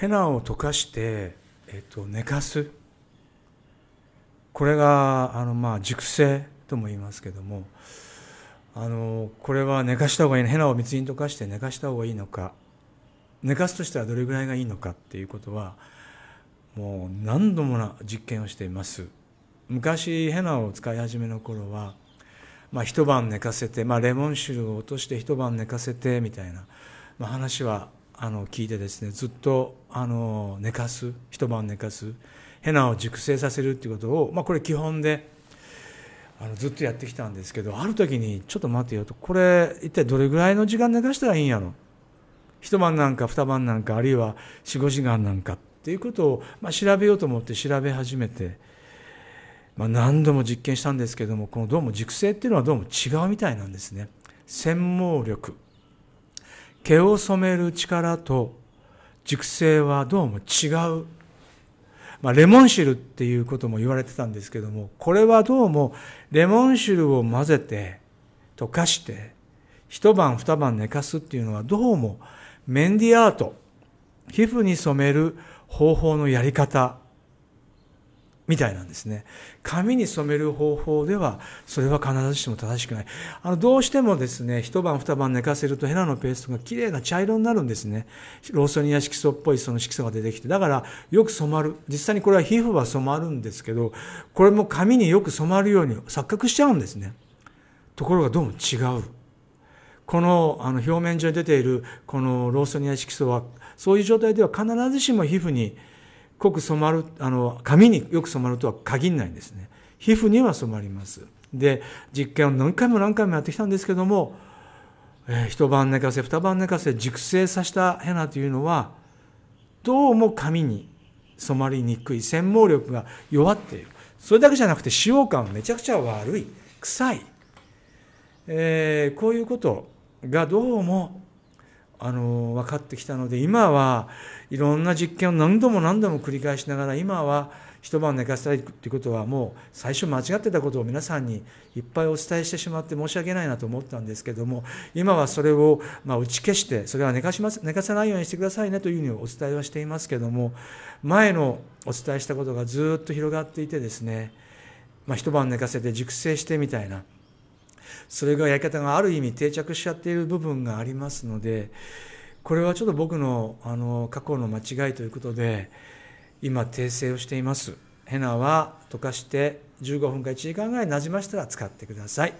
ヘナを溶かして、えっと、寝かすこれがあの、まあ、熟成とも言いますけどもあのこれは寝かした方がいいのヘナを水に溶かして寝かした方がいいのか寝かすとしたらどれぐらいがいいのかっていうことはもう何度もな実験をしています昔ヘナを使い始めの頃は、まあ、一晩寝かせて、まあ、レモン汁を落として一晩寝かせてみたいな、まあ、話はあの聞いてですねずっとあの寝かす一晩寝かすヘナを熟成させるっていうことを、まあ、これ基本であのずっとやってきたんですけどある時にちょっと待てよとこれ一体どれぐらいの時間寝かしたらいいんやろ一晩なんか二晩なんかあるいは45時間なんかっていうことを、まあ、調べようと思って調べ始めて、まあ、何度も実験したんですけどもこのどうも熟成っていうのはどうも違うみたいなんですね。専門力毛を染める力と熟成はどうも違う。まあ、レモン汁っていうことも言われてたんですけども、これはどうもレモン汁を混ぜて、溶かして、一晩二晩寝かすっていうのはどうもメンディアート、皮膚に染める方法のやり方みたいなんですね。紙に染める方法では、それは必ずしも正しくない。あの、どうしてもですね、一晩二晩寝かせるとヘラのペーストが綺麗な茶色になるんですね。ローソニア色素っぽいその色素が出てきて。だから、よく染まる。実際にこれは皮膚は染まるんですけど、これも紙によく染まるように錯覚しちゃうんですね。ところがどうも違う。このあの表面上に出ているこのローソニア色素はそういう状態では必ずしも皮膚に濃く染まる、あの、髪によく染まるとは限らないんですね。皮膚には染まります。で、実験を何回も何回もやってきたんですけども、えー、一晩寝かせ、二晩寝かせ、熟成させたヘナというのは、どうも髪に染まりにくい、染毛力が弱っている。それだけじゃなくて使用感はめちゃくちゃ悪い、臭い。えー、こういうことがどうもあの分かってきたので今はいろんな実験を何度も何度も繰り返しながら今は一晩寝かせたいっていうことはもう最初間違ってたことを皆さんにいっぱいお伝えしてしまって申し訳ないなと思ったんですけども今はそれをま打ち消してそれは寝かします寝かせないようにしてくださいねというふうにお伝えはしていますけども前のお伝えしたことがずっと広がっていてですね、まあ、一晩寝かせて熟成してみたいなそれがやり方がある意味定着しちゃっている部分がありますのでこれはちょっと僕のあの過去の間違いということで今訂正をしていますヘナは溶かして15分か1時間ぐらいなじましたら使ってください